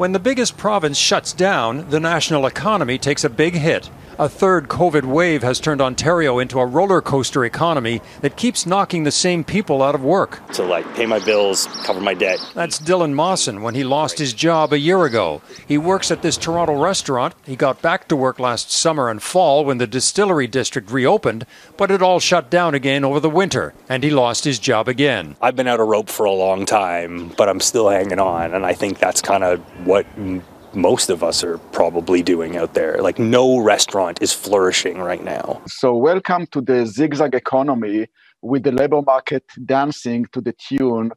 When the biggest province shuts down, the national economy takes a big hit. A third COVID wave has turned Ontario into a roller coaster economy that keeps knocking the same people out of work. To like pay my bills, cover my debt. That's Dylan Mawson when he lost his job a year ago. He works at this Toronto restaurant. He got back to work last summer and fall when the distillery district reopened, but it all shut down again over the winter, and he lost his job again. I've been out of rope for a long time, but I'm still hanging on, and I think that's kind of what most of us are probably doing out there. Like, no restaurant is flourishing right now. So, welcome to the zigzag economy with the labor market dancing to the tune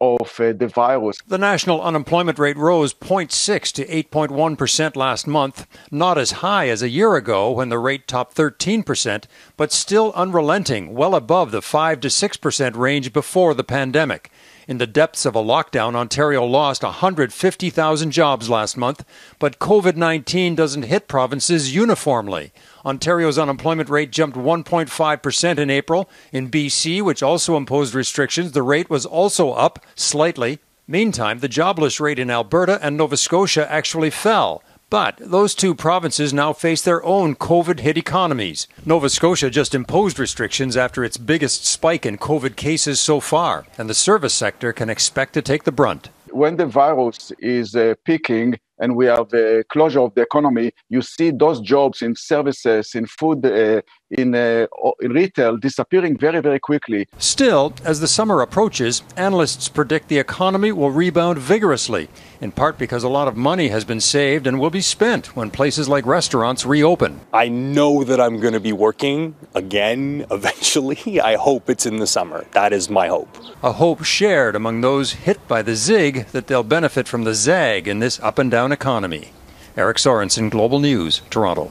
of uh, the virus. The national unemployment rate rose 0.6 to 8.1% last month, not as high as a year ago when the rate topped 13%, but still unrelenting, well above the 5 to 6% range before the pandemic. In the depths of a lockdown, Ontario lost 150,000 jobs last month, but COVID 19 doesn't hit provinces uniformly. Ontario's unemployment rate jumped 1.5% in April. In BC, which also imposed restrictions, the rate was also up slightly. Meantime, the jobless rate in Alberta and Nova Scotia actually fell but those two provinces now face their own COVID hit economies. Nova Scotia just imposed restrictions after its biggest spike in COVID cases so far, and the service sector can expect to take the brunt. When the virus is uh, peaking and we have the closure of the economy, you see those jobs in services, in food uh, in, uh, in retail disappearing very, very quickly. Still, as the summer approaches, analysts predict the economy will rebound vigorously, in part because a lot of money has been saved and will be spent when places like restaurants reopen. I know that I'm going to be working again eventually. I hope it's in the summer. That is my hope. A hope shared among those hit by the zig that they'll benefit from the zag in this up and down economy. Eric Sorensen, Global News, Toronto.